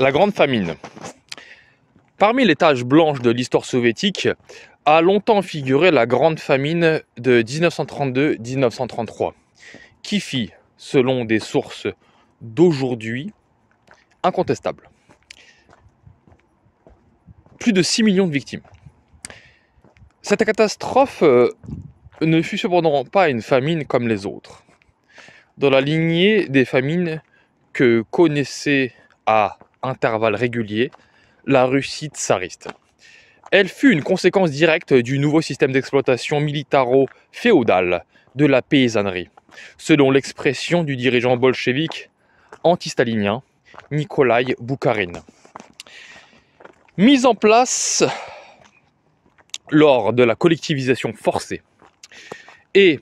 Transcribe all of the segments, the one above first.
la Grande Famine. Parmi les taches blanches de l'histoire soviétique, a longtemps figuré la Grande Famine de 1932-1933, qui fit, selon des sources d'aujourd'hui, incontestable. Plus de 6 millions de victimes. Cette catastrophe euh, ne fut cependant pas une famine comme les autres. Dans la lignée des famines que connaissait à intervalles réguliers, la Russie tsariste. Elle fut une conséquence directe du nouveau système d'exploitation militaro-féodal de la paysannerie, selon l'expression du dirigeant bolchevique anti-stalinien Nikolai Boukharine. Mise en place lors de la collectivisation forcée et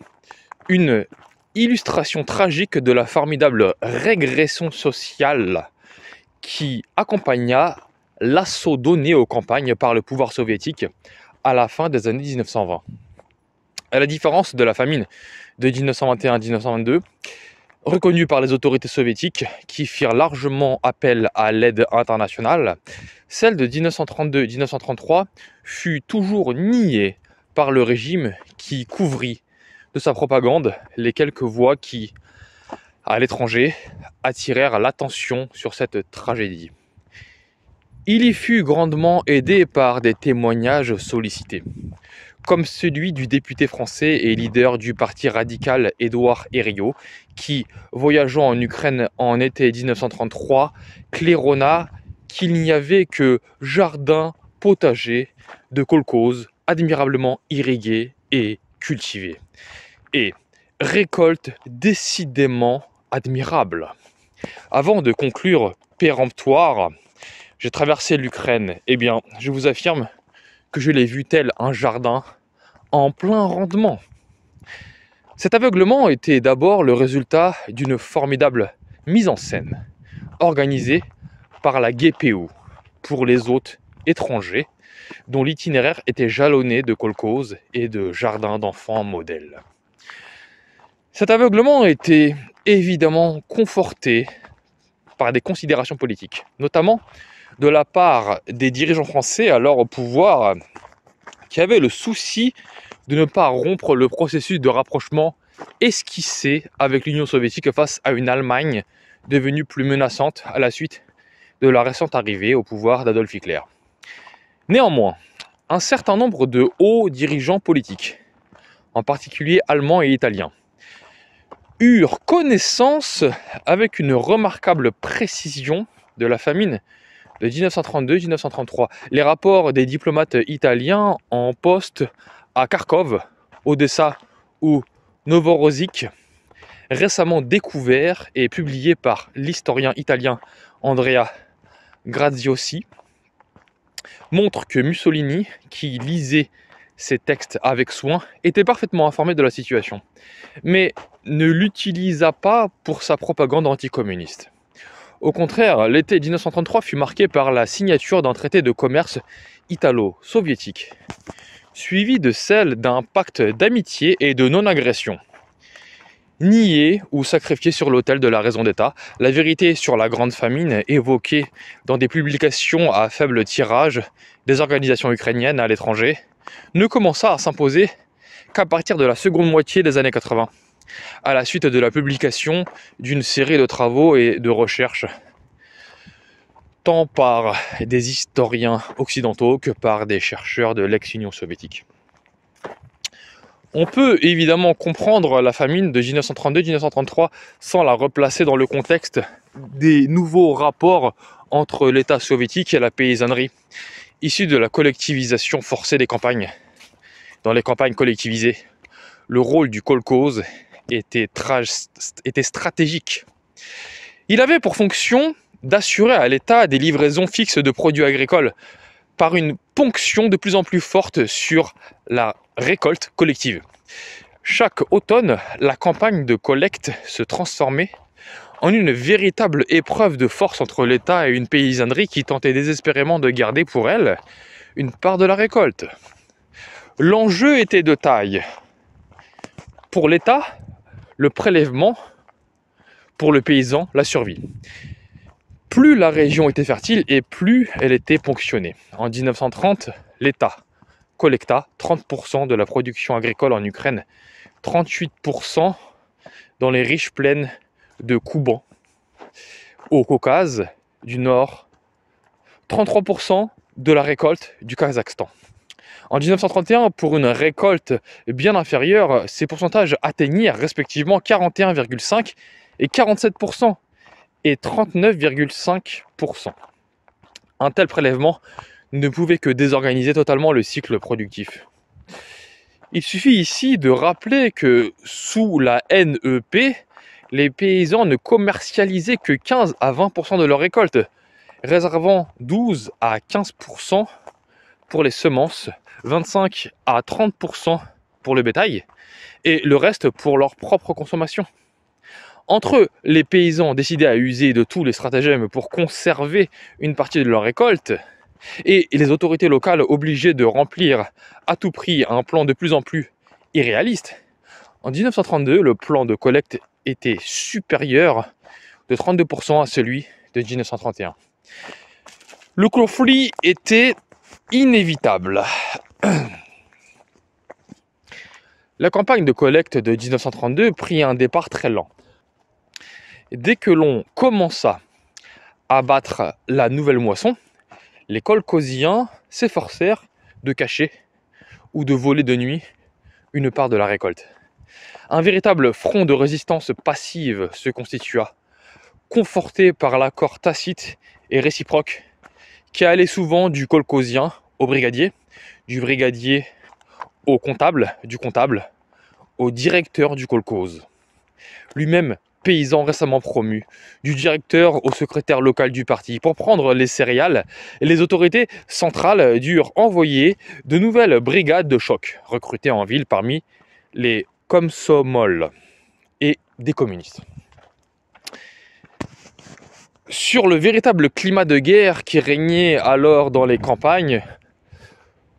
une illustration tragique de la formidable régression sociale qui accompagna l'assaut donné aux campagnes par le pouvoir soviétique à la fin des années 1920. À la différence de la famine de 1921-1922, reconnue par les autorités soviétiques qui firent largement appel à l'aide internationale, celle de 1932-1933 fut toujours niée par le régime qui couvrit de sa propagande les quelques voix qui à l'étranger attirèrent l'attention sur cette tragédie. Il y fut grandement aidé par des témoignages sollicités, comme celui du député français et leader du parti radical Édouard Herriot, qui, voyageant en Ukraine en été 1933, claironna qu'il n'y avait que jardins potagers de kolkose admirablement irrigués et cultivés, et récolte décidément admirable. Avant de conclure péremptoire, j'ai traversé l'Ukraine. Eh bien, je vous affirme que je l'ai vu tel un jardin en plein rendement. Cet aveuglement était d'abord le résultat d'une formidable mise en scène organisée par la GPU pour les hôtes étrangers dont l'itinéraire était jalonné de colcoses et de jardins d'enfants modèles. Cet aveuglement était évidemment conforté par des considérations politiques, notamment de la part des dirigeants français alors au pouvoir qui avaient le souci de ne pas rompre le processus de rapprochement esquissé avec l'Union soviétique face à une Allemagne devenue plus menaçante à la suite de la récente arrivée au pouvoir d'Adolf Hitler. Néanmoins, un certain nombre de hauts dirigeants politiques, en particulier allemands et italiens, eurent connaissance avec une remarquable précision de la famine de 1932-1933. Les rapports des diplomates italiens en poste à Kharkov, Odessa ou Novorossik, récemment découverts et publiés par l'historien italien Andrea Graziosi, montrent que Mussolini, qui lisait ses textes avec soin, était parfaitement informé de la situation, mais ne l'utilisa pas pour sa propagande anticommuniste. Au contraire, l'été 1933 fut marqué par la signature d'un traité de commerce italo-soviétique, suivi de celle d'un pacte d'amitié et de non-agression. Nié ou sacrifié sur l'autel de la raison d'État la vérité sur la grande famine évoquée dans des publications à faible tirage des organisations ukrainiennes à l'étranger ne commença à s'imposer qu'à partir de la seconde moitié des années 80, à la suite de la publication d'une série de travaux et de recherches, tant par des historiens occidentaux que par des chercheurs de l'ex-Union soviétique. On peut évidemment comprendre la famine de 1932-1933 sans la replacer dans le contexte des nouveaux rapports entre l'État soviétique et la paysannerie issu de la collectivisation forcée des campagnes. Dans les campagnes collectivisées, le rôle du kolkhoz était, était stratégique. Il avait pour fonction d'assurer à l'État des livraisons fixes de produits agricoles par une ponction de plus en plus forte sur la récolte collective. Chaque automne, la campagne de collecte se transformait en une véritable épreuve de force entre l'État et une paysannerie qui tentait désespérément de garder pour elle une part de la récolte. L'enjeu était de taille. Pour l'État, le prélèvement, pour le paysan, la survie. Plus la région était fertile et plus elle était ponctionnée. En 1930, l'État collecta 30% de la production agricole en Ukraine, 38% dans les riches plaines de Kouban, au Caucase du Nord, 33% de la récolte du Kazakhstan. En 1931, pour une récolte bien inférieure, ces pourcentages atteignirent respectivement 41,5 et 47% et 39,5%. Un tel prélèvement ne pouvait que désorganiser totalement le cycle productif. Il suffit ici de rappeler que sous la NEP, les paysans ne commercialisaient que 15 à 20% de leur récolte, réservant 12 à 15% pour les semences, 25 à 30% pour le bétail et le reste pour leur propre consommation. Entre eux, les paysans décidés à user de tous les stratagèmes pour conserver une partie de leur récolte, et les autorités locales obligées de remplir à tout prix un plan de plus en plus irréaliste, en 1932, le plan de collecte était supérieur de 32% à celui de 1931. Le conflit était inévitable. La campagne de collecte de 1932 prit un départ très lent. Dès que l'on commença à battre la nouvelle moisson, les colcosiens s'efforcèrent de cacher ou de voler de nuit une part de la récolte. Un véritable front de résistance passive se constitua, conforté par l'accord tacite et réciproque qui allait souvent du colcosien au brigadier, du brigadier au comptable, du comptable au directeur du colcos. Lui-même paysan récemment promu, du directeur au secrétaire local du parti. Pour prendre les céréales, les autorités centrales durent envoyer de nouvelles brigades de choc, recrutées en ville parmi les comme Komsomol et des communistes. Sur le véritable climat de guerre qui régnait alors dans les campagnes,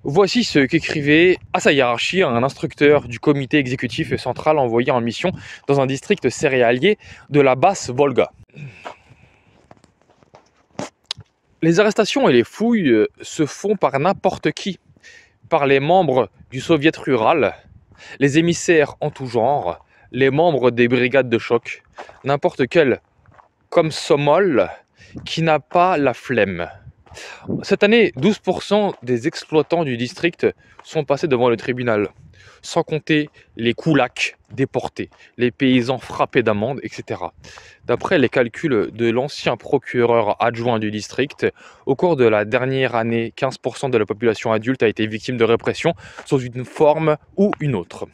voici ce qu'écrivait à sa hiérarchie un instructeur du comité exécutif central envoyé en mission dans un district céréalier de la basse Volga. Les arrestations et les fouilles se font par n'importe qui, par les membres du soviet rural, les émissaires en tout genre, les membres des brigades de choc, n'importe quel comme Sommol qui n'a pas la flemme. Cette année, 12% des exploitants du district sont passés devant le tribunal, sans compter les coulacs déportés, les paysans frappés d'amende, etc. D'après les calculs de l'ancien procureur adjoint du district, au cours de la dernière année, 15% de la population adulte a été victime de répression sous une forme ou une autre.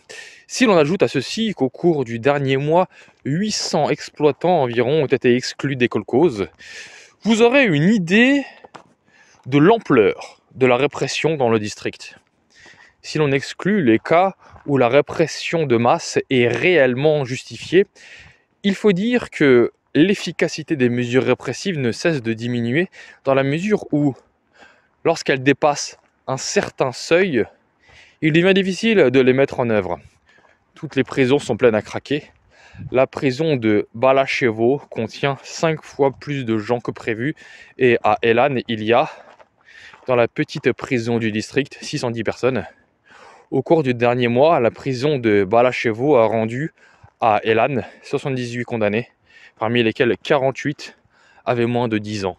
Si l'on ajoute à ceci qu'au cours du dernier mois, 800 exploitants environ ont été exclus des colcoses, vous aurez une idée de l'ampleur de la répression dans le district. Si l'on exclut les cas où la répression de masse est réellement justifiée, il faut dire que l'efficacité des mesures répressives ne cesse de diminuer dans la mesure où, lorsqu'elles dépassent un certain seuil, il devient difficile de les mettre en œuvre. Toutes les prisons sont pleines à craquer. La prison de Balachevo contient 5 fois plus de gens que prévu et à Elan, il y a dans la petite prison du district, 610 personnes. Au cours du dernier mois, la prison de Balachevo a rendu à Elan 78 condamnés, parmi lesquels 48 avaient moins de 10 ans.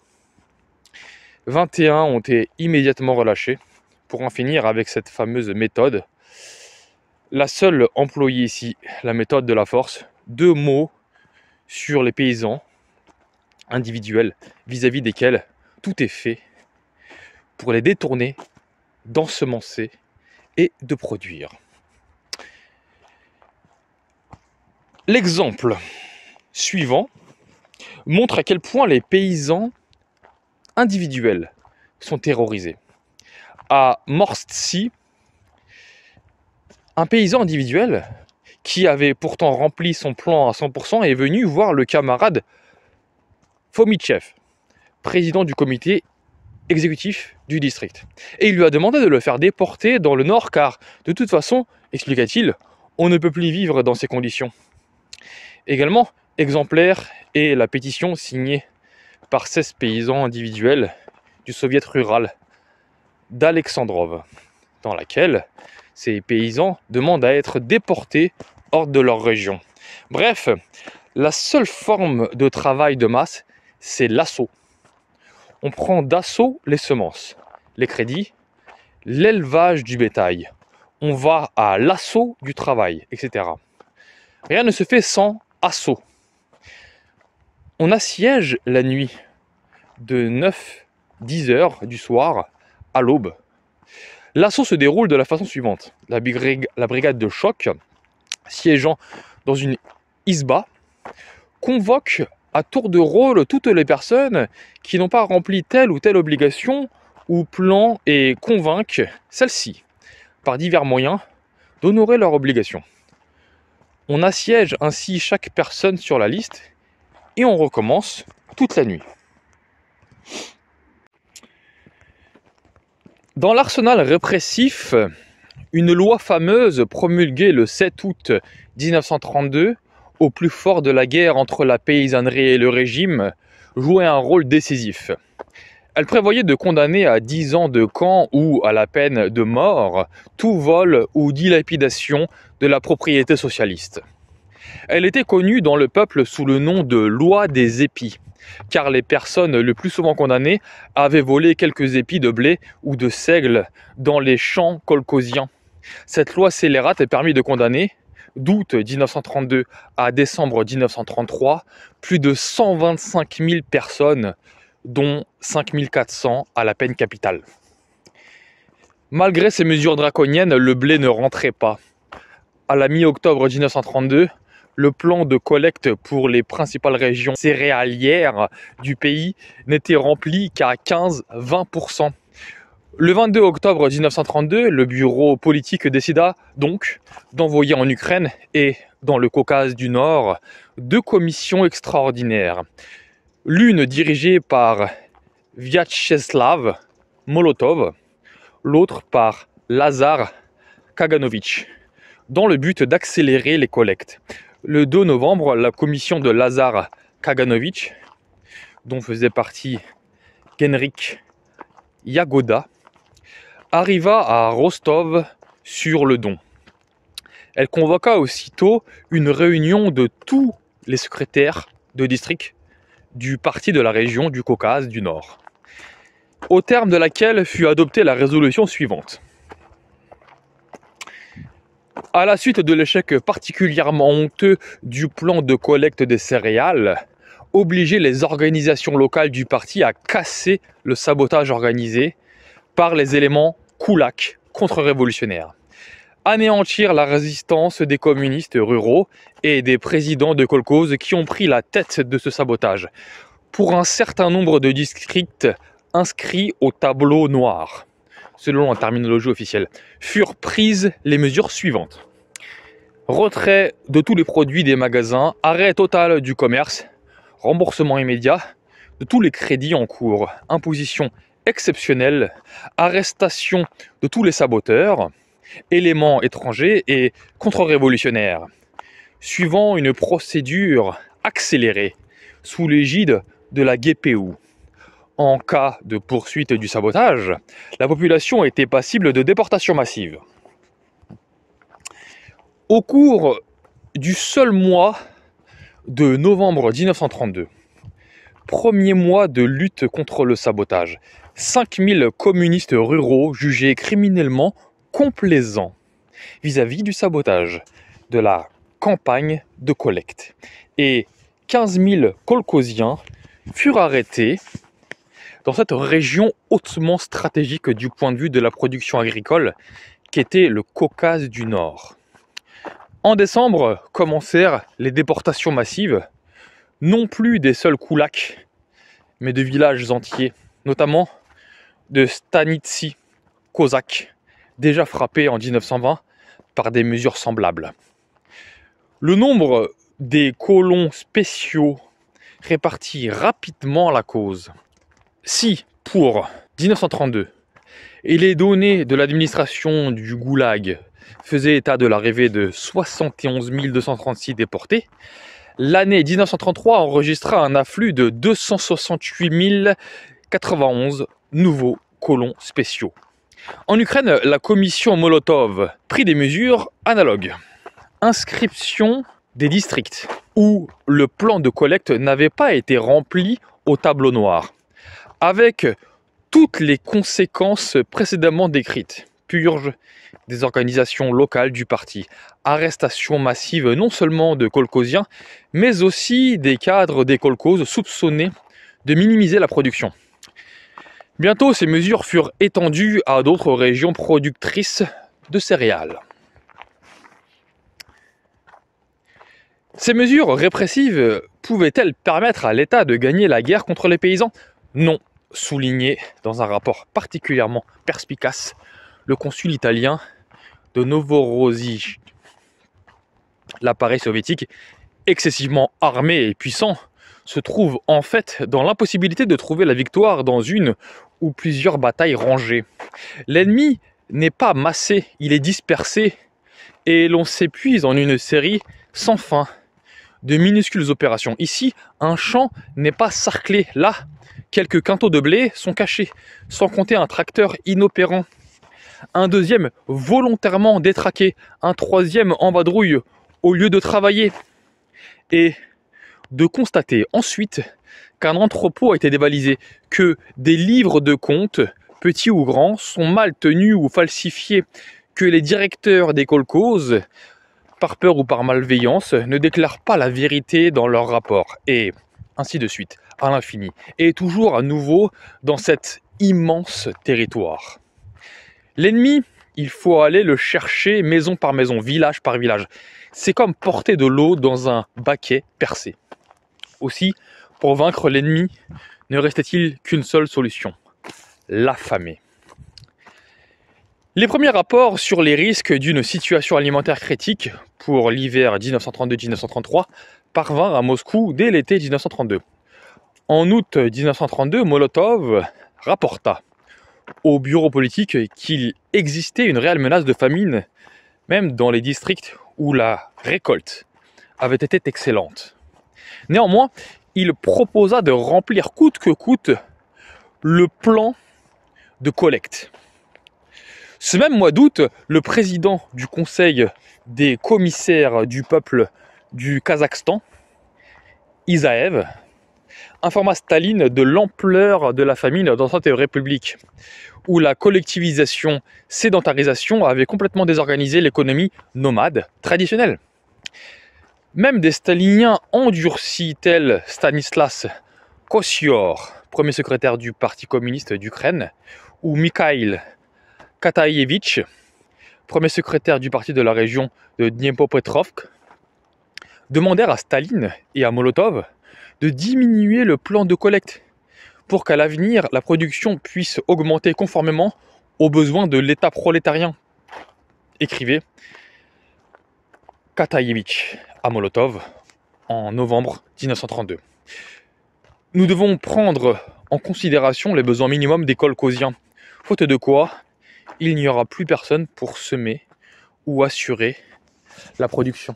21 ont été immédiatement relâchés pour en finir avec cette fameuse méthode. La seule employée ici, la méthode de la force, deux mots sur les paysans individuels vis-à-vis -vis desquels tout est fait pour les détourner, d'ensemencer et de produire. L'exemple suivant montre à quel point les paysans individuels sont terrorisés. À Morstsi, un paysan individuel qui avait pourtant rempli son plan à 100% est venu voir le camarade Fomichev, président du comité exécutif du district. Et il lui a demandé de le faire déporter dans le nord car, de toute façon, expliqua-t-il, on ne peut plus vivre dans ces conditions. Également, exemplaire est la pétition signée par 16 paysans individuels du soviet rural d'Alexandrov, dans laquelle ces paysans demandent à être déportés hors de leur région. Bref, la seule forme de travail de masse, c'est l'assaut on prend d'assaut les semences, les crédits, l'élevage du bétail. On va à l'assaut du travail, etc. Rien ne se fait sans assaut. On assiège la nuit de 9-10 heures du soir à l'aube. L'assaut se déroule de la façon suivante. La, brigade de choc, siégeant dans une isba, convoque à tour de rôle toutes les personnes qui n'ont pas rempli telle ou telle obligation ou plan et convainquent celles-ci, par divers moyens, d'honorer leur obligation. On assiège ainsi chaque personne sur la liste et on recommence toute la nuit. Dans l'arsenal répressif, une loi fameuse promulguée le 7 août 1932 au plus fort de la guerre entre la paysannerie et le régime, jouait un rôle décisif. Elle prévoyait de condamner à 10 ans de camp ou à la peine de mort tout vol ou dilapidation de la propriété socialiste. Elle était connue dans le peuple sous le nom de loi des épis, car les personnes le plus souvent condamnées avaient volé quelques épis de blé ou de seigle dans les champs colcosiens. Cette loi scélérate est permis de condamner, d'août 1932 à décembre 1933, plus de 125 000 personnes, dont 5 400 à la peine capitale. Malgré ces mesures draconiennes, le blé ne rentrait pas. À la mi-octobre 1932, le plan de collecte pour les principales régions céréalières du pays n'était rempli qu'à 15-20%. Le 22 octobre 1932, le bureau politique décida donc d'envoyer en Ukraine et dans le Caucase du Nord deux commissions extraordinaires. L'une dirigée par Vyacheslav Molotov, l'autre par Lazar Kaganovich, dans le but d'accélérer les collectes. Le 2 novembre, la commission de Lazar Kaganovich, dont faisait partie Genrik Yagoda, arriva à Rostov sur le Don. Elle convoqua aussitôt une réunion de tous les secrétaires de district du parti de la région du Caucase du Nord, au terme de laquelle fut adoptée la résolution suivante. À la suite de l'échec particulièrement honteux du plan de collecte des céréales, obliger les organisations locales du parti à casser le sabotage organisé par les éléments Koulak, contre-révolutionnaire. Anéantir la résistance des communistes ruraux et des présidents de kolkhozes qui ont pris la tête de ce sabotage pour un certain nombre de districts inscrits au tableau noir, selon la terminologie officielle, furent prises les mesures suivantes. Retrait de tous les produits des magasins, arrêt total du commerce, remboursement immédiat de tous les crédits en cours, imposition exceptionnelle, arrestation de tous les saboteurs, éléments étrangers et contre-révolutionnaires, suivant une procédure accélérée sous l'égide de la GPU. En cas de poursuite du sabotage, la population était passible de déportation massive. Au cours du seul mois de novembre 1932, premier mois de lutte contre le sabotage, 5000 communistes ruraux jugés criminellement complaisants vis-à-vis du sabotage de la campagne de collecte. Et 15 000 colcosiens furent arrêtés dans cette région hautement stratégique du point de vue de la production agricole qui était le Caucase du Nord. En décembre commencèrent les déportations massives, non plus des seuls koulaks, mais de villages entiers, notamment de Stanitsi Kozak, déjà frappé en 1920 par des mesures semblables. Le nombre des colons spéciaux répartit rapidement la cause. Si, pour 1932, et les données de l'administration du Goulag faisaient état de l'arrivée de 71 236 déportés, l'année 1933 enregistra un afflux de 268 091 nouveaux colons spéciaux. En Ukraine, la commission Molotov prit des mesures analogues. Inscription des districts où le plan de collecte n'avait pas été rempli au tableau noir, avec toutes les conséquences précédemment décrites. Purge des organisations locales du parti, arrestation massive non seulement de colcosiens, mais aussi des cadres des kolkhozes soupçonnés de minimiser la production. Bientôt, ces mesures furent étendues à d'autres régions productrices de céréales. Ces mesures répressives pouvaient-elles permettre à l'État de gagner la guerre contre les paysans Non, souligné dans un rapport particulièrement perspicace le consul italien de Novorossiysk. L'appareil soviétique, excessivement armé et puissant, se trouve en fait dans l'impossibilité de trouver la victoire dans une ou plusieurs batailles rangées. L'ennemi n'est pas massé, il est dispersé et l'on s'épuise en une série sans fin de minuscules opérations. Ici, un champ n'est pas sarclé. Là, quelques quintaux de blé sont cachés, sans compter un tracteur inopérant. Un deuxième volontairement détraqué, un troisième en vadrouille au lieu de travailler. Et de constater ensuite qu'un entrepôt a été dévalisé, que des livres de comptes, petits ou grands, sont mal tenus ou falsifiés, que les directeurs des colcoses, par peur ou par malveillance, ne déclarent pas la vérité dans leurs rapports, et ainsi de suite, à l'infini, et toujours à nouveau dans cet immense territoire. L'ennemi, il faut aller le chercher maison par maison, village par village. C'est comme porter de l'eau dans un baquet percé. Aussi, vaincre l'ennemi, ne restait-il qu'une seule solution l'affamer. Les premiers rapports sur les risques d'une situation alimentaire critique pour l'hiver 1932-1933 parvinrent à Moscou dès l'été 1932. En août 1932, Molotov rapporta au bureau politique qu'il existait une réelle menace de famine, même dans les districts où la récolte avait été excellente. Néanmoins, il proposa de remplir coûte que coûte le plan de collecte. Ce même mois d'août, le président du Conseil des commissaires du peuple du Kazakhstan, Isaev, informa Staline de l'ampleur de la famine dans cette république, où la collectivisation, sédentarisation avait complètement désorganisé l'économie nomade traditionnelle. Même des staliniens endurcis tels Stanislas Kosior, premier secrétaire du Parti communiste d'Ukraine, ou Mikhail kataïevitch, premier secrétaire du parti de la région de Dniepropetrovsk, demandèrent à Staline et à Molotov de diminuer le plan de collecte pour qu'à l'avenir la production puisse augmenter conformément aux besoins de l'État prolétarien. Écrivait Kataevich à Molotov en novembre 1932. Nous devons prendre en considération les besoins minimums des colcosiens, faute de quoi il n'y aura plus personne pour semer ou assurer la production.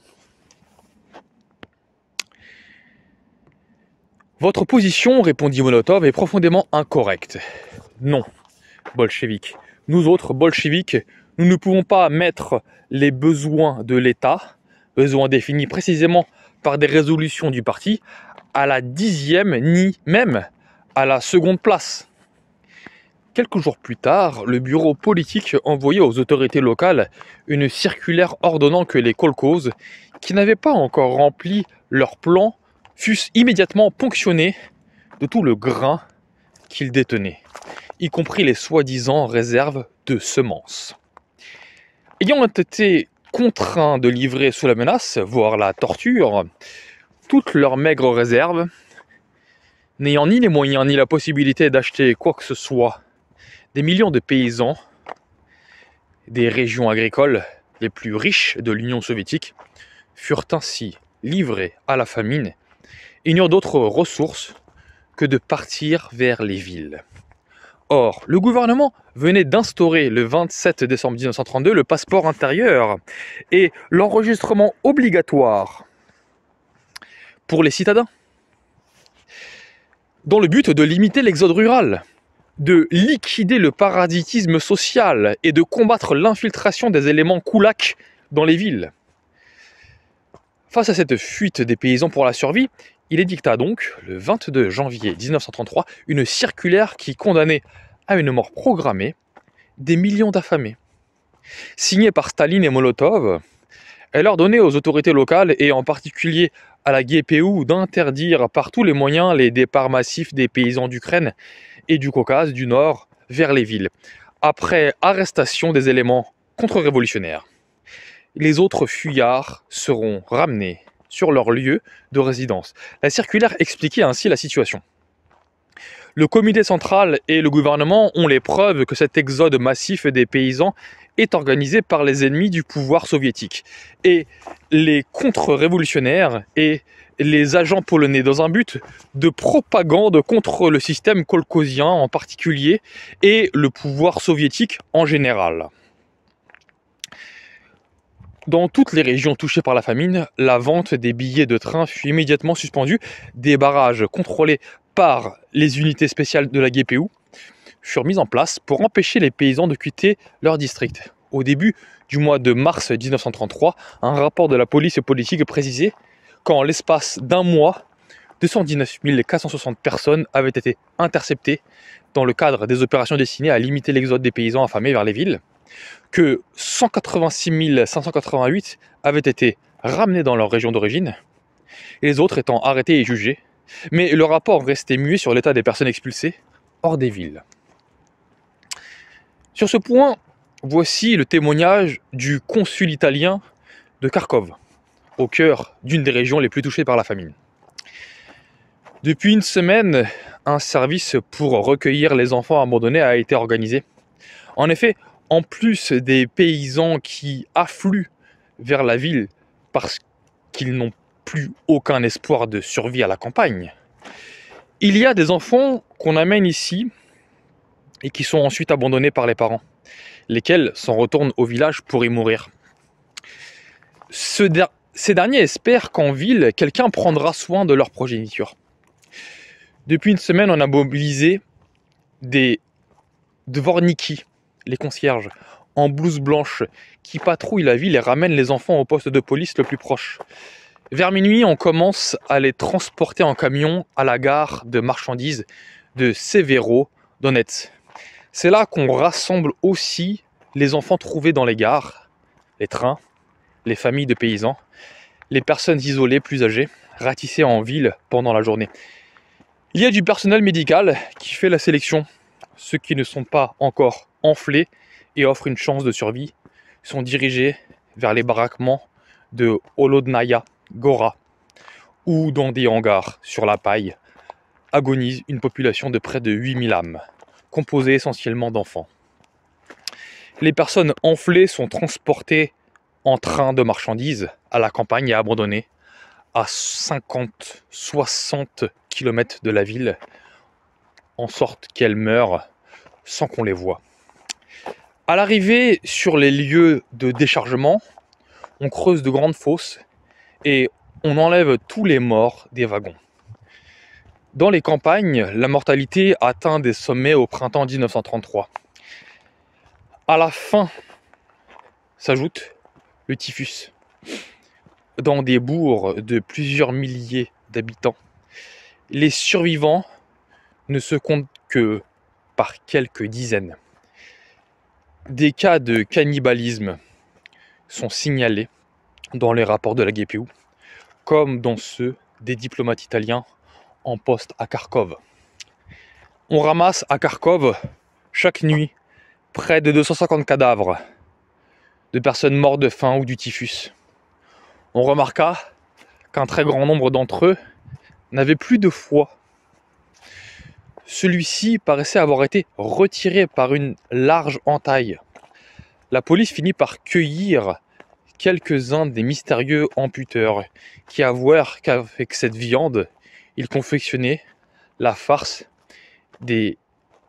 Votre position, répondit Molotov, est profondément incorrecte. Non, bolchevique. Nous autres, bolcheviques, nous ne pouvons pas mettre les besoins de l'État Résolu défini précisément par des résolutions du parti à la dixième ni même à la seconde place. Quelques jours plus tard, le bureau politique envoyait aux autorités locales une circulaire ordonnant que les colcos qui n'avaient pas encore rempli leur plan, fussent immédiatement ponctionnés de tout le grain qu'ils détenaient, y compris les soi-disant réserves de semences. Ayant été contraints de livrer sous la menace, voire la torture, toutes leurs maigres réserves, n'ayant ni les moyens ni la possibilité d'acheter quoi que ce soit, des millions de paysans des régions agricoles les plus riches de l'Union soviétique furent ainsi livrés à la famine et n'eurent d'autres ressources que de partir vers les villes. Or, le gouvernement venait d'instaurer le 27 décembre 1932 le passeport intérieur et l'enregistrement obligatoire pour les citadins, dans le but de limiter l'exode rural, de liquider le parasitisme social et de combattre l'infiltration des éléments koulak dans les villes. Face à cette fuite des paysans pour la survie, il édicta donc, le 22 janvier 1933, une circulaire qui condamnait à une mort programmée des millions d'affamés. Signée par Staline et Molotov, elle ordonnait aux autorités locales et en particulier à la GPU d'interdire par tous les moyens les départs massifs des paysans d'Ukraine et du Caucase du Nord vers les villes, après arrestation des éléments contre-révolutionnaires. Les autres fuyards seront ramenés leur lieu de résidence. La circulaire expliquait ainsi la situation. Le comité central et le gouvernement ont les preuves que cet exode massif des paysans est organisé par les ennemis du pouvoir soviétique. Et les contre-révolutionnaires et les agents polonais dans un but de propagande contre le système kolkhozien en particulier et le pouvoir soviétique en général. Dans toutes les régions touchées par la famine, la vente des billets de train fut immédiatement suspendue. Des barrages contrôlés par les unités spéciales de la GPU furent mis en place pour empêcher les paysans de quitter leur district. Au début du mois de mars 1933, un rapport de la police politique précisait qu'en l'espace d'un mois, 219 460 personnes avaient été interceptées dans le cadre des opérations destinées à limiter l'exode des paysans affamés vers les villes que 186 588 avaient été ramenés dans leur région d'origine, et les autres étant arrêtés et jugés, mais le rapport restait muet sur l'état des personnes expulsées hors des villes. Sur ce point, voici le témoignage du consul italien de Kharkov, au cœur d'une des régions les plus touchées par la famine. Depuis une semaine, un service pour recueillir les enfants abandonnés a été organisé. En effet, en plus des paysans qui affluent vers la ville parce qu'ils n'ont plus aucun espoir de survie à la campagne, il y a des enfants qu'on amène ici et qui sont ensuite abandonnés par les parents, lesquels s'en retournent au village pour y mourir. ces derniers espèrent qu'en ville, quelqu'un prendra soin de leur progéniture. Depuis une semaine, on a mobilisé des dvorniki, les concierges en blouse blanche qui patrouillent la ville et ramènent les enfants au poste de police le plus proche. Vers minuit, on commence à les transporter en camion à la gare de marchandises de Severo, Donetsk. C'est là qu'on rassemble aussi les enfants trouvés dans les gares, les trains, les familles de paysans, les personnes isolées plus âgées, ratissées en ville pendant la journée. Il y a du personnel médical qui fait la sélection. Ceux qui ne sont pas encore enflés et offrent une chance de survie, sont dirigés vers les baraquements de Holodnaya, Gora, où dans des hangars sur la paille agonise une population de près de 8000 âmes, composée essentiellement d'enfants. Les personnes enflées sont transportées en train de marchandises à la campagne et abandonnées à 50-60 km de la ville, en sorte qu'elles meurent sans qu'on les voie. À l'arrivée sur les lieux de déchargement, on creuse de grandes fosses et on enlève tous les morts des wagons. Dans les campagnes, la mortalité atteint des sommets au printemps 1933. À la fin s'ajoute le typhus. Dans des bourgs de plusieurs milliers d'habitants, les survivants ne se comptent que par quelques dizaines des cas de cannibalisme sont signalés dans les rapports de la GPU, comme dans ceux des diplomates italiens en poste à Kharkov. On ramasse à Kharkov chaque nuit près de 250 cadavres de personnes mortes de faim ou du typhus. On remarqua qu'un très grand nombre d'entre eux n'avaient plus de foi celui-ci paraissait avoir été retiré par une large entaille. La police finit par cueillir quelques-uns des mystérieux amputeurs qui avouèrent qu'avec cette viande, ils confectionnaient la farce des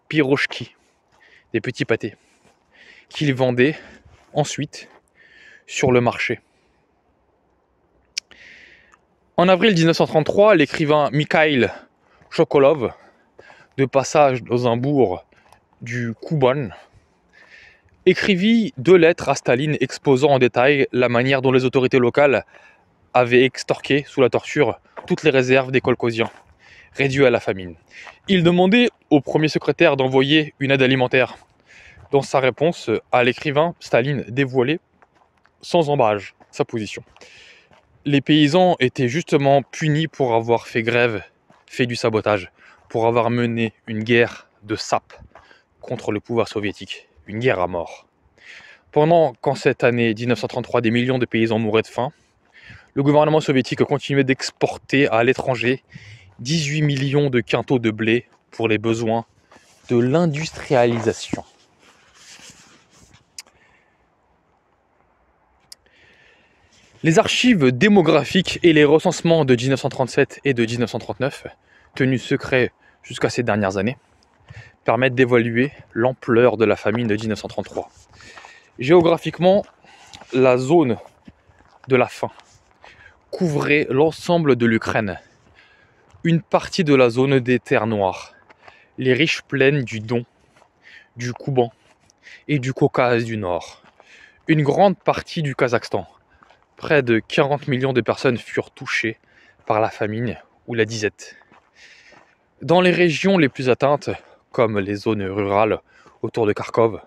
pirochki, des petits pâtés, qu'ils vendaient ensuite sur le marché. En avril 1933, l'écrivain Mikhail Chokolov de passage dans un bourg du Kuban, écrivit deux lettres à Staline exposant en détail la manière dont les autorités locales avaient extorqué sous la torture toutes les réserves des kolkhoziens réduits à la famine. Il demandait au premier secrétaire d'envoyer une aide alimentaire. Dans sa réponse à l'écrivain, Staline dévoilait sans embâge sa position. Les paysans étaient justement punis pour avoir fait grève, fait du sabotage pour avoir mené une guerre de sape contre le pouvoir soviétique, une guerre à mort. Pendant qu'en cette année 1933, des millions de paysans mouraient de faim, le gouvernement soviétique continuait d'exporter à l'étranger 18 millions de quintaux de blé pour les besoins de l'industrialisation. Les archives démographiques et les recensements de 1937 et de 1939, tenus secrets jusqu'à ces dernières années permettent d'évaluer l'ampleur de la famine de 1933. Géographiquement, la zone de la faim couvrait l'ensemble de l'Ukraine, une partie de la zone des terres noires, les riches plaines du Don, du Kouban et du Caucase du Nord, une grande partie du Kazakhstan. Près de 40 millions de personnes furent touchées par la famine ou la disette. Dans les régions les plus atteintes, comme les zones rurales autour de Kharkov,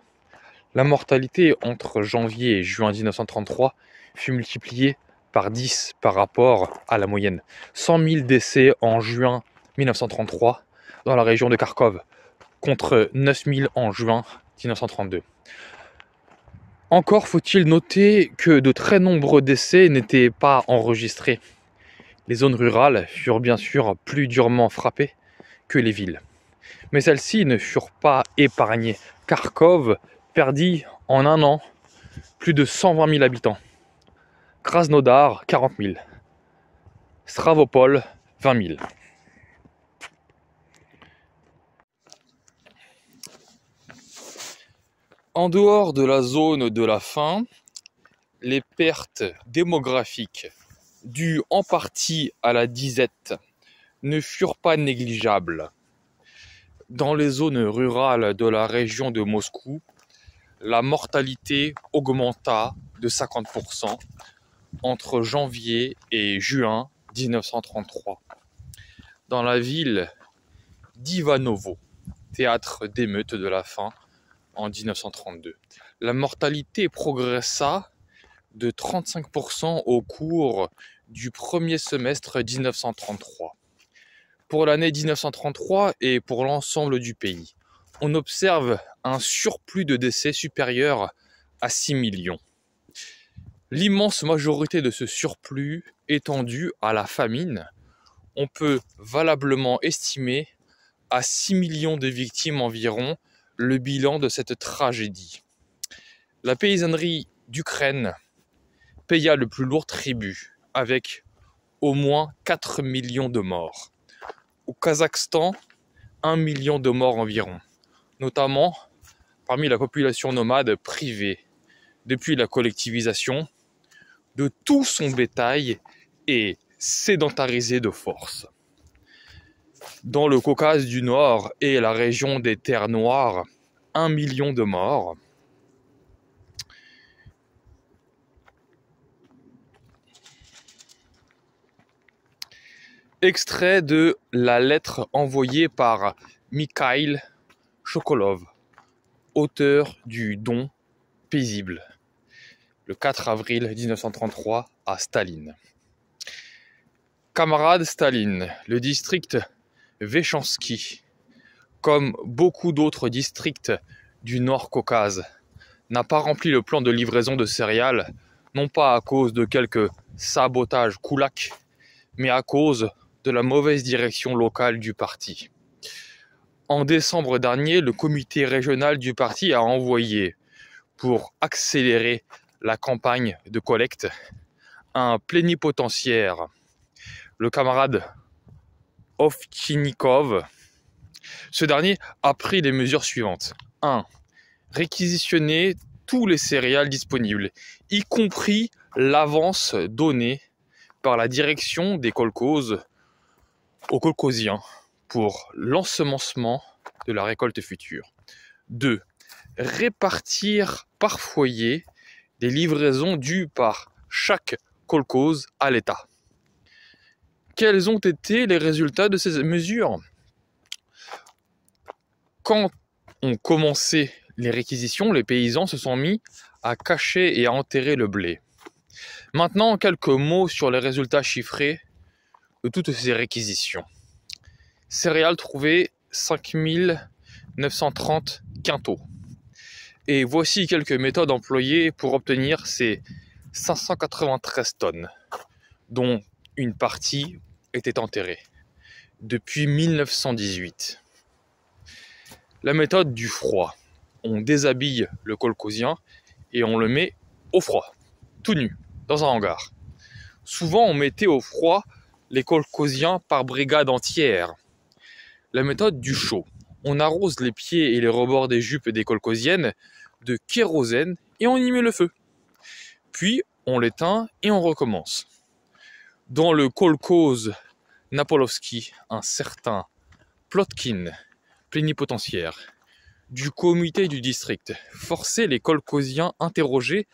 la mortalité entre janvier et juin 1933 fut multipliée par 10 par rapport à la moyenne. 100 000 décès en juin 1933 dans la région de Kharkov contre 9 000 en juin 1932. Encore faut-il noter que de très nombreux décès n'étaient pas enregistrés. Les zones rurales furent bien sûr plus durement frappées, les villes. Mais celles-ci ne furent pas épargnées. Kharkov perdit en un an plus de 120 000 habitants. Krasnodar, 40 000. Stravopol, 20 000. En dehors de la zone de la faim, les pertes démographiques dues en partie à la disette ne furent pas négligeables. Dans les zones rurales de la région de Moscou, la mortalité augmenta de 50% entre janvier et juin 1933. Dans la ville d'Ivanovo, théâtre d'émeutes de la faim en 1932, la mortalité progressa de 35% au cours du premier semestre 1933 pour l'année 1933 et pour l'ensemble du pays. On observe un surplus de décès supérieur à 6 millions. L'immense majorité de ce surplus étant due à la famine, on peut valablement estimer à 6 millions de victimes environ le bilan de cette tragédie. La paysannerie d'Ukraine paya le plus lourd tribut, avec au moins 4 millions de morts au Kazakhstan, un million de morts environ, notamment parmi la population nomade privée, depuis la collectivisation de tout son bétail et sédentarisée de force. Dans le Caucase du Nord et la région des terres noires, un million de morts. Extrait de la lettre envoyée par Mikhail Chokolov, auteur du Don paisible, le 4 avril 1933 à Staline. Camarade Staline, le district Véchanski, comme beaucoup d'autres districts du Nord-Caucase, n'a pas rempli le plan de livraison de céréales, non pas à cause de quelques sabotages koulak, mais à cause de la mauvaise direction locale du parti. En décembre dernier, le comité régional du parti a envoyé, pour accélérer la campagne de collecte, un plénipotentiaire, le camarade Ovchinikov. Ce dernier a pris les mesures suivantes. 1. Réquisitionner tous les céréales disponibles, y compris l'avance donnée par la direction des colcoses au colcosien pour l'ensemencement de la récolte future. 2. Répartir par foyer des livraisons dues par chaque colcose à l'État. Quels ont été les résultats de ces mesures Quand ont commencé les réquisitions, les paysans se sont mis à cacher et à enterrer le blé. Maintenant, quelques mots sur les résultats chiffrés toutes ces réquisitions. Céréales trouvées 5930 quintaux. Et voici quelques méthodes employées pour obtenir ces 593 tonnes, dont une partie était enterrée depuis 1918. La méthode du froid. On déshabille le colcosien et on le met au froid, tout nu, dans un hangar. Souvent on mettait au froid les colcosiens par brigade entière. La méthode du chaud. On arrose les pieds et les rebords des jupes des colcosiennes de kérosène et on y met le feu. Puis on l'éteint et on recommence. Dans le kolkhoz Napolovski, un certain Plotkin, plénipotentiaire, du comité du district, forçait les colcosiens interrogés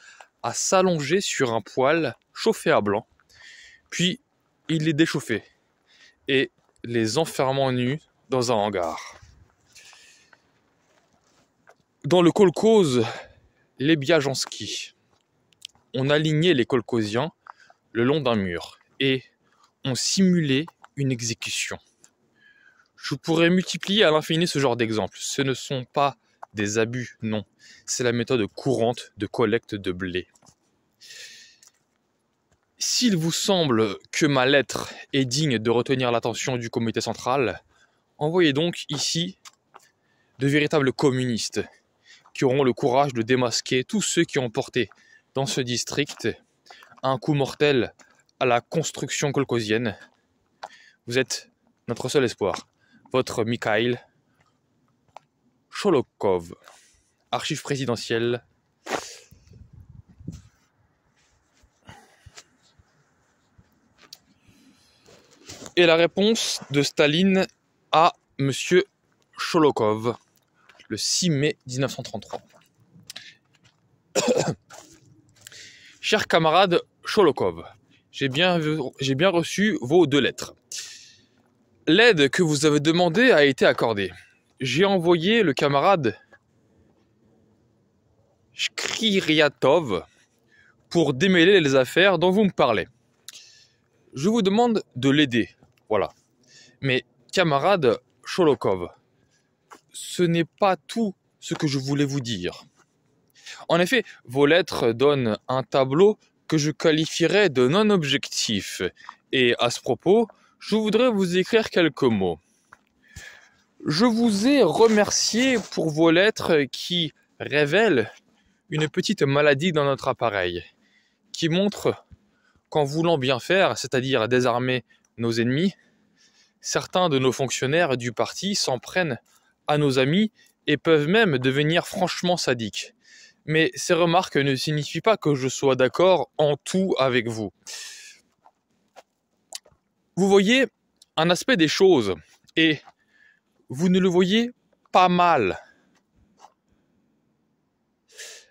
à s'allonger sur un poêle chauffé à blanc, puis il les déchauffait et les enfermant nus dans un hangar. Dans le kolkhoz, les en ski. On alignait les kolkhoziens le long d'un mur et on simulait une exécution. Je pourrais multiplier à l'infini ce genre d'exemples. Ce ne sont pas des abus, non. C'est la méthode courante de collecte de blé. S'il vous semble que ma lettre est digne de retenir l'attention du comité central, envoyez donc ici de véritables communistes qui auront le courage de démasquer tous ceux qui ont porté dans ce district un coup mortel à la construction kolkhozienne. Vous êtes notre seul espoir. Votre Mikhail Cholokov, archive présidentielle et la réponse de Staline à M. Cholokov le 6 mai 1933. Cher camarade Cholokov, j'ai bien, bien reçu vos deux lettres. L'aide que vous avez demandée a été accordée. J'ai envoyé le camarade Shkriyatov pour démêler les affaires dont vous me parlez. Je vous demande de l'aider voilà. Mais camarade Cholokov, ce n'est pas tout ce que je voulais vous dire. En effet, vos lettres donnent un tableau que je qualifierais de non objectif, et à ce propos, je voudrais vous écrire quelques mots. Je vous ai remercié pour vos lettres qui révèlent une petite maladie dans notre appareil, qui montre qu'en voulant bien faire, c'est-à-dire désarmer nos ennemis, certains de nos fonctionnaires du parti s'en prennent à nos amis et peuvent même devenir franchement sadiques. Mais ces remarques ne signifient pas que je sois d'accord en tout avec vous. Vous voyez un aspect des choses et vous ne le voyez pas mal.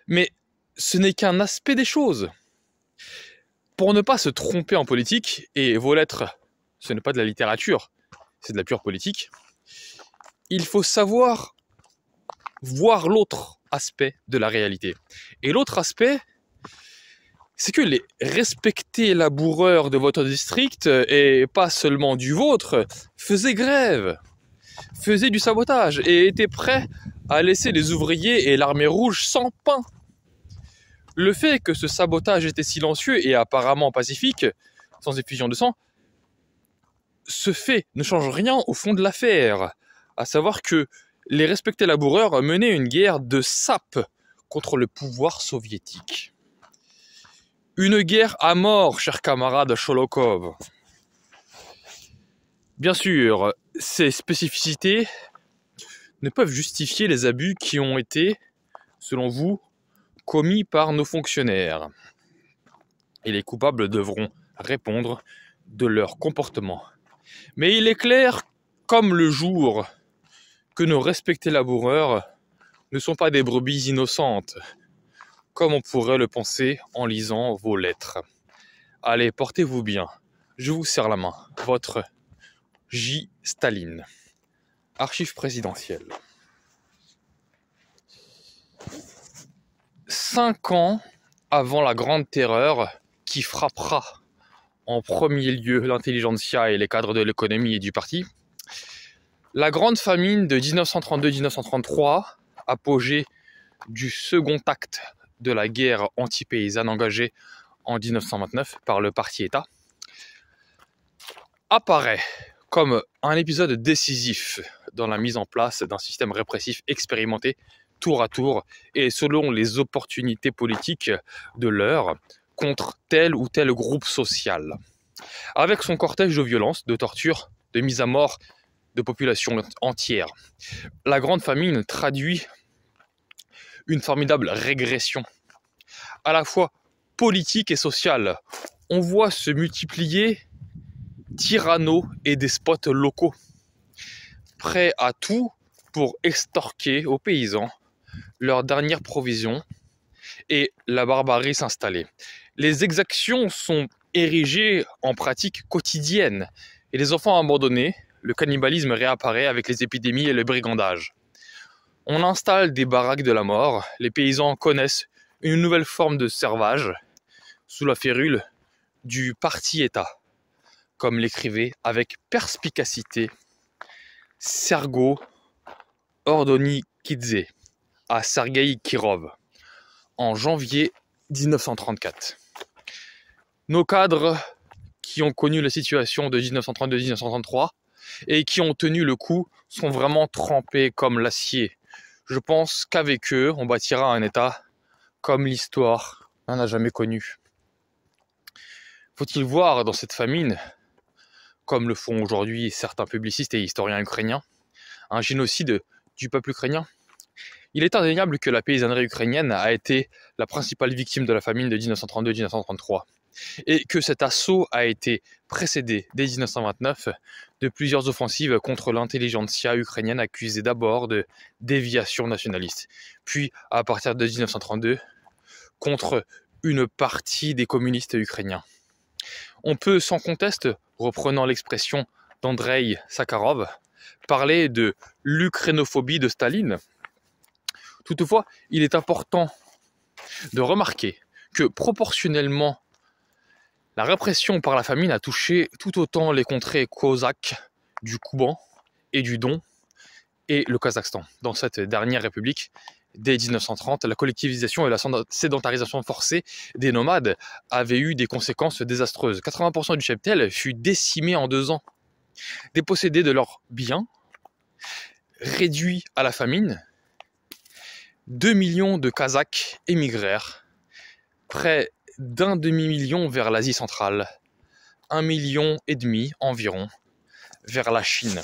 Mais ce n'est qu'un aspect des choses. Pour ne pas se tromper en politique, et vos lettres ce n'est pas de la littérature, c'est de la pure politique. Il faut savoir voir l'autre aspect de la réalité. Et l'autre aspect, c'est que les respectés laboureurs de votre district, et pas seulement du vôtre, faisaient grève, faisaient du sabotage et étaient prêts à laisser les ouvriers et l'armée rouge sans pain. Le fait que ce sabotage était silencieux et apparemment pacifique, sans effusion de sang, ce fait ne change rien au fond de l'affaire, à savoir que les respectés laboureurs menaient une guerre de sape contre le pouvoir soviétique. Une guerre à mort, cher camarade Cholokov. Bien sûr, ces spécificités ne peuvent justifier les abus qui ont été, selon vous, commis par nos fonctionnaires. Et les coupables devront répondre de leur comportement mais il est clair comme le jour que nos respectés laboureurs ne sont pas des brebis innocentes, comme on pourrait le penser en lisant vos lettres. Allez, portez-vous bien. Je vous serre la main. Votre J. Staline. Archives présidentielles. Cinq ans avant la grande terreur qui frappera en premier lieu l'intelligentsia et les cadres de l'économie et du parti. La grande famine de 1932-1933, apogée du second acte de la guerre anti-paysanne engagée en 1929 par le parti-État, apparaît comme un épisode décisif dans la mise en place d'un système répressif expérimenté tour à tour et selon les opportunités politiques de l'heure contre tel ou tel groupe social. Avec son cortège de violences, de tortures, de mise à mort de populations entières. La grande famine traduit une formidable régression, à la fois politique et sociale. On voit se multiplier tyrannos et despotes locaux, prêts à tout pour extorquer aux paysans leurs dernières provisions et la barbarie s'installer les exactions sont érigées en pratique quotidienne et les enfants abandonnés, le cannibalisme réapparaît avec les épidémies et le brigandage. On installe des baraques de la mort, les paysans connaissent une nouvelle forme de servage sous la férule du parti-État, comme l'écrivait avec perspicacité Sergo Ordonikidze à Sergei Kirov en janvier 1934 nos cadres qui ont connu la situation de 1932-1933 et qui ont tenu le coup sont vraiment trempés comme l'acier. Je pense qu'avec eux, on bâtira un État comme l'histoire n'en a jamais connu. Faut-il voir dans cette famine, comme le font aujourd'hui certains publicistes et historiens ukrainiens, un génocide du peuple ukrainien Il est indéniable que la paysannerie ukrainienne a été la principale victime de la famine de 1932-1933 et que cet assaut a été précédé dès 1929 de plusieurs offensives contre l'intelligentsia ukrainienne accusée d'abord de déviation nationaliste, puis à partir de 1932 contre une partie des communistes ukrainiens. On peut sans conteste, reprenant l'expression d'Andrei Sakharov, parler de l'ukrainophobie de Staline. Toutefois, il est important de remarquer que proportionnellement la répression par la famine a touché tout autant les contrées cosaques du Kouban et du Don et le Kazakhstan. Dans cette dernière république, dès 1930, la collectivisation et la sédentarisation forcée des nomades avaient eu des conséquences désastreuses. 80% du cheptel fut décimé en deux ans. Dépossédés de leurs biens, réduits à la famine, 2 millions de Kazakhs émigrèrent. Près d'un demi-million vers l'Asie centrale, un million et demi environ vers la Chine.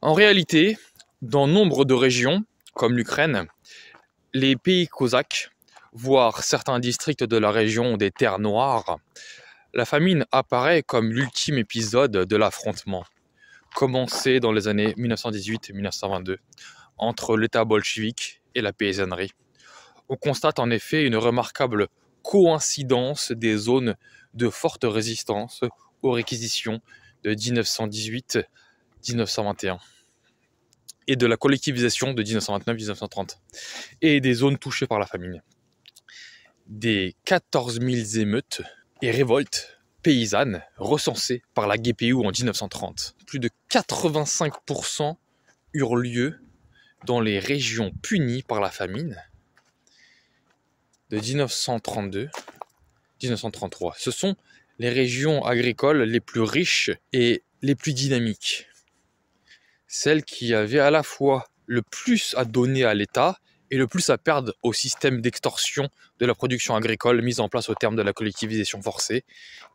En réalité, dans nombre de régions, comme l'Ukraine, les pays cosaques, voire certains districts de la région des Terres Noires, la famine apparaît comme l'ultime épisode de l'affrontement commencé dans les années 1918 1922 entre l'État bolchevique et la paysannerie. On constate en effet une remarquable coïncidence des zones de forte résistance aux réquisitions de 1918-1921 et de la collectivisation de 1929-1930 et des zones touchées par la famine. Des 14 000 émeutes et révoltes recensées par la GPU en 1930. Plus de 85% eurent lieu dans les régions punies par la famine de 1932 1933. Ce sont les régions agricoles les plus riches et les plus dynamiques. Celles qui avaient à la fois le plus à donner à l'État et le plus à perdre au système d'extorsion de la production agricole mise en place au terme de la collectivisation forcée,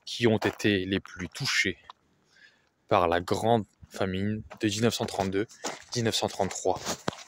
qui ont été les plus touchés par la grande famine de 1932-1933.